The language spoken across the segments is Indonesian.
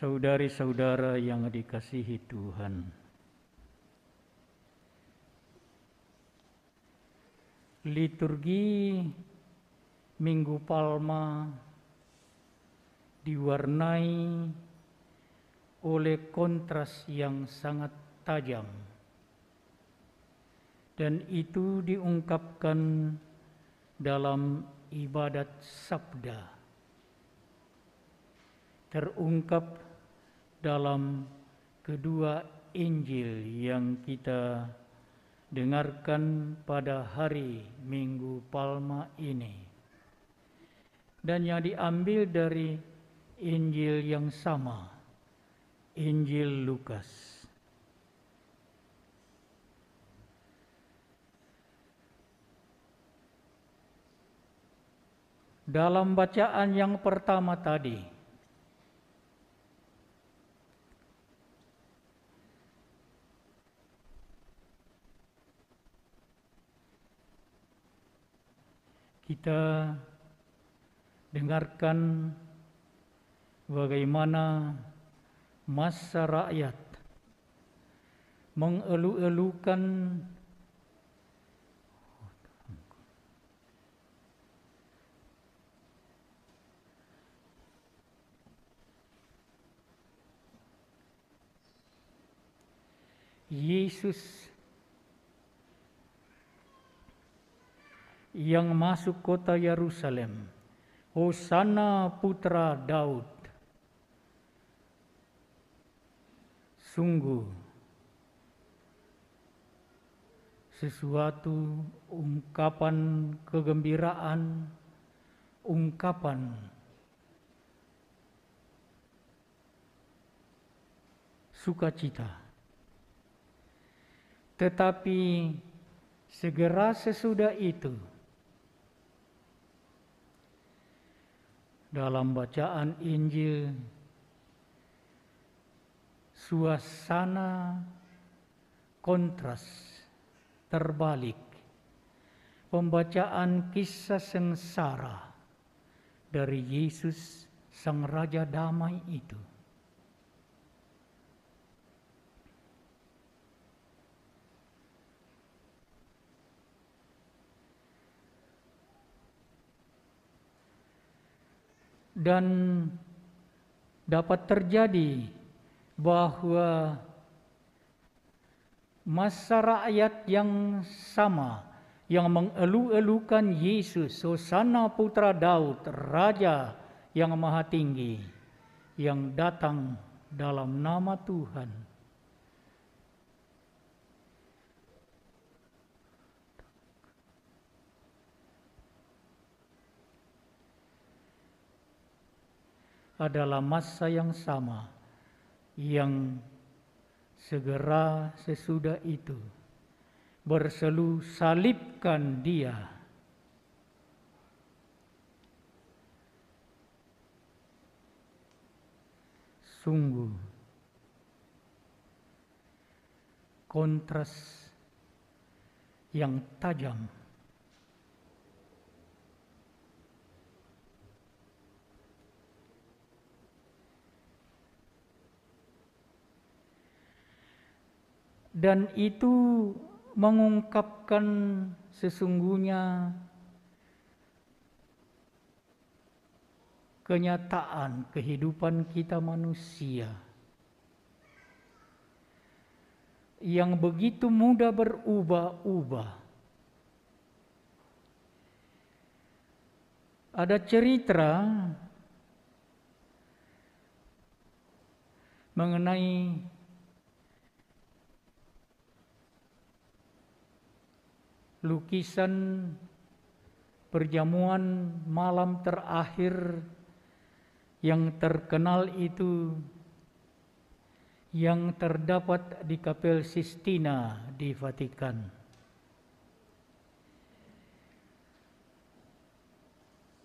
Saudari-saudara yang dikasihi Tuhan, liturgi Minggu Palma diwarnai oleh kontras yang sangat tajam dan itu diungkapkan dalam ibadat sabda terungkap dalam kedua Injil yang kita dengarkan pada hari Minggu Palma ini. Dan yang diambil dari Injil yang sama, Injil Lukas. Dalam bacaan yang pertama tadi, kita dengarkan bagaimana masa rakyat mengeluh-elukan Yesus yang masuk kota Yerusalem. Hosana putra Daud. Sungguh sesuatu ungkapan kegembiraan, ungkapan sukacita. Tetapi segera sesudah itu, dalam bacaan Injil, suasana kontras terbalik. Pembacaan kisah sengsara dari Yesus Sang Raja Damai itu dan dapat terjadi bahwa masa rakyat yang sama yang mengeluh elukan Yesus, Sosana Putra Daud, Raja yang Maha Tinggi, yang datang dalam nama Tuhan adalah masa yang sama yang segera sesudah itu berselu salibkan dia. Sungguh kontras yang tajam dan itu mengungkapkan sesungguhnya kenyataan kehidupan kita manusia yang begitu mudah berubah-ubah. Ada cerita mengenai lukisan perjamuan malam terakhir yang terkenal itu yang terdapat di Kapel Sistina di Vatikan.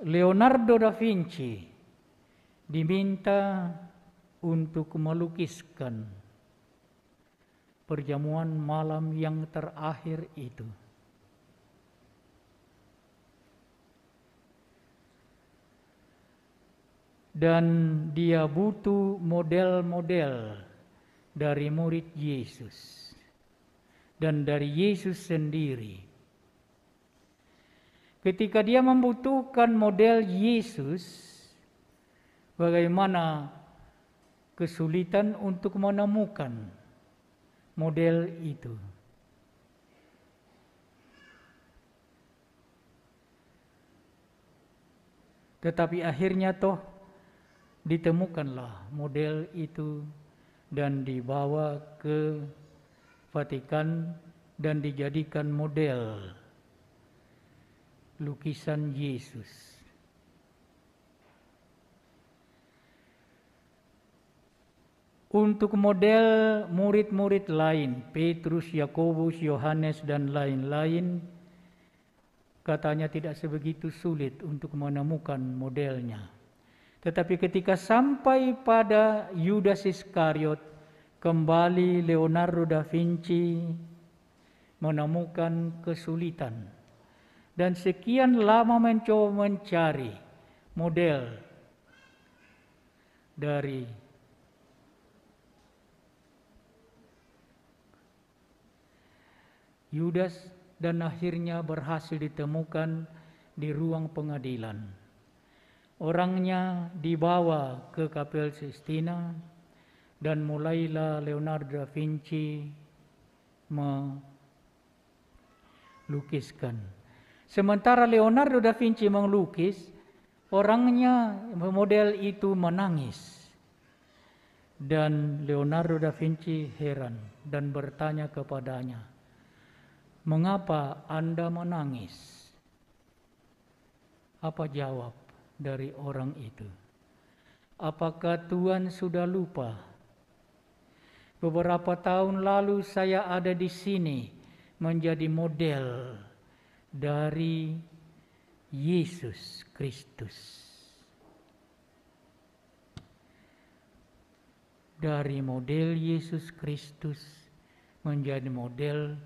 Leonardo da Vinci diminta untuk melukiskan perjamuan malam yang terakhir itu. dan dia butuh model-model dari murid Yesus dan dari Yesus sendiri. Ketika dia membutuhkan model Yesus, bagaimana kesulitan untuk menemukan model itu. Tetapi akhirnya toh ditemukanlah model itu dan dibawa ke Vatikan dan dijadikan model lukisan Yesus. Untuk model murid-murid lain, Petrus, Yakobus, Yohanes, dan lain-lain, katanya tidak sebegitu sulit untuk menemukan modelnya. Tetapi ketika sampai pada Yudas Iskariot, kembali Leonardo da Vinci menemukan kesulitan. Dan sekian lama mencoba mencari model dari Yudas dan akhirnya berhasil ditemukan di ruang pengadilan. Orangnya dibawa ke Kapel Sistina dan mulailah Leonardo da Vinci melukiskan. Sementara Leonardo da Vinci melukis, orangnya model itu menangis. Dan Leonardo da Vinci heran dan bertanya kepadanya, "Mengapa Anda menangis?" Apa jawab dari orang itu. Apakah Tuhan sudah lupa? Beberapa tahun lalu saya ada di sini menjadi model dari Yesus Kristus. Dari model Yesus Kristus menjadi model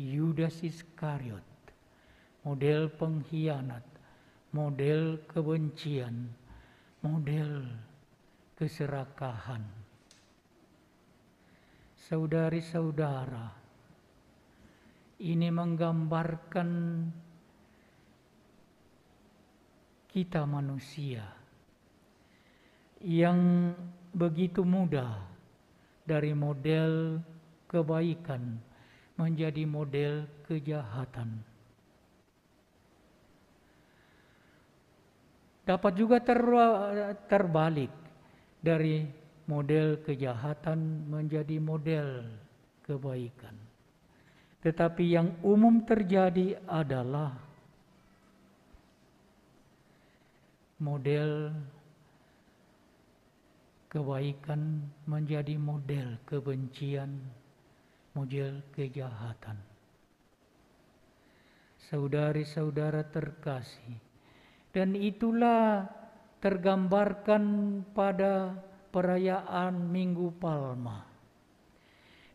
Yudas Iskariot, model pengkhianat, model kebencian, model keserakahan. Saudari-saudara, ini menggambarkan kita manusia yang begitu mudah dari model kebaikan menjadi model kejahatan. dapat juga ter, terbalik dari model kejahatan menjadi model kebaikan. Tetapi yang umum terjadi adalah model kebaikan menjadi model kebencian, model kejahatan. Saudari-saudara terkasih, dan itulah tergambarkan pada perayaan Minggu Palma.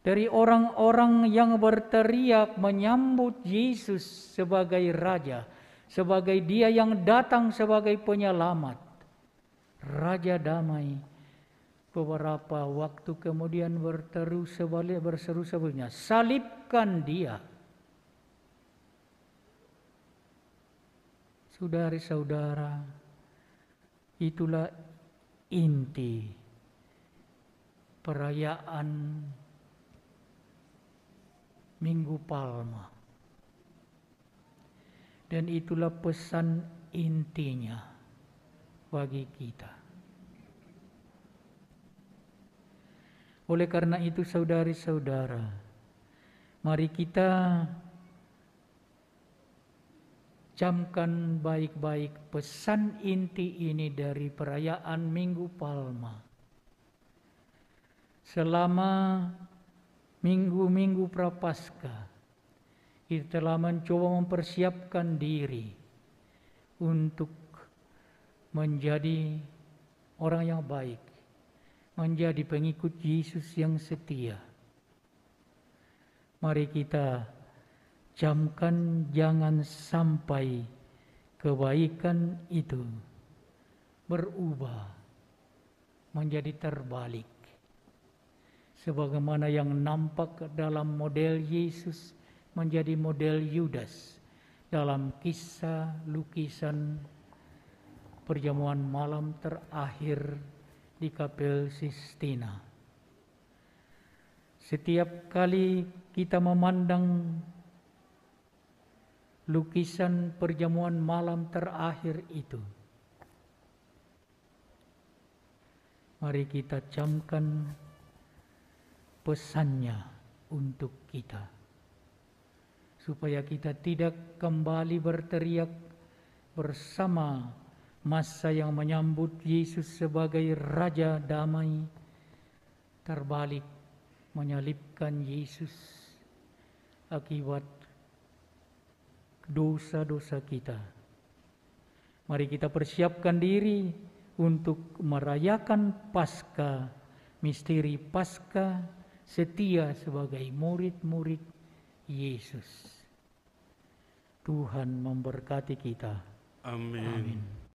Dari orang-orang yang berteriak menyambut Yesus sebagai Raja, sebagai Dia yang datang sebagai penyelamat, Raja Damai. Beberapa waktu kemudian berteru sebalik berseru sebelumnya, salibkan Dia Saudari-saudara, itulah inti perayaan Minggu Palma. Dan itulah pesan intinya bagi kita. Oleh karena itu saudari-saudara, mari kita Camkan baik-baik pesan inti ini dari perayaan Minggu Palma. Selama minggu-minggu Prapaskah, kita telah mencoba mempersiapkan diri untuk menjadi orang yang baik, menjadi pengikut Yesus yang setia. Mari kita Camkan jangan sampai kebaikan itu berubah menjadi terbalik. Sebagaimana yang nampak dalam model Yesus menjadi model Yudas dalam kisah lukisan perjamuan malam terakhir di Kapel Sistina. Setiap kali kita memandang lukisan perjamuan malam terakhir itu. Mari kita camkan pesannya untuk kita. Supaya kita tidak kembali berteriak bersama masa yang menyambut Yesus sebagai Raja Damai. Terbalik menyalibkan Yesus akibat dosa-dosa kita. Mari kita persiapkan diri untuk merayakan Pasca, misteri Pasca setia sebagai murid-murid Yesus. Tuhan memberkati kita. Amin. Amin.